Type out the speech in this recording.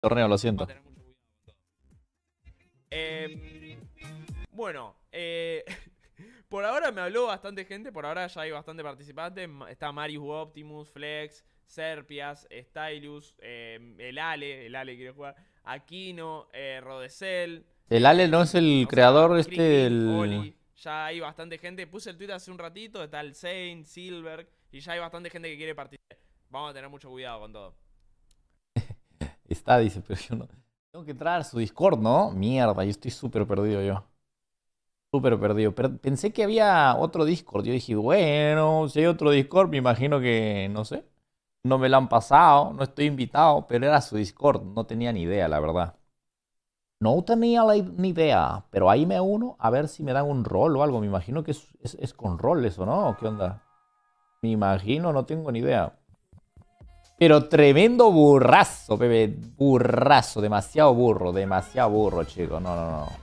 torneo, lo siento. Em, bueno, eh, por ahora me habló bastante gente, por ahora ya hay bastante participantes Está Marius Optimus, Flex, Serpias, Stylus, em, el Ale, el Ale quiere jugar, Aquino, eh, Rodecel. El Ale no es el creador, este ya hay bastante gente. Puse el tweet hace un ratito, está el Saint, Silver, y ya hay bastante gente que quiere participar. Vamos a tener mucho cuidado con todo está, dice, pero yo no. Tengo que entrar a su Discord, ¿no? Mierda, yo estoy súper perdido yo. Súper perdido. Pero pensé que había otro Discord. Yo dije, bueno, si hay otro Discord, me imagino que, no sé. No me lo han pasado, no estoy invitado, pero era su Discord. No tenía ni idea, la verdad. No tenía ni idea, pero ahí me uno a ver si me dan un rol o algo. Me imagino que es, con roles o ¿no? ¿Qué onda? Me imagino, no tengo ni idea. Pero tremendo burrazo, bebé, Burrazo, demasiado burro, demasiado burro, chico, No, no, no.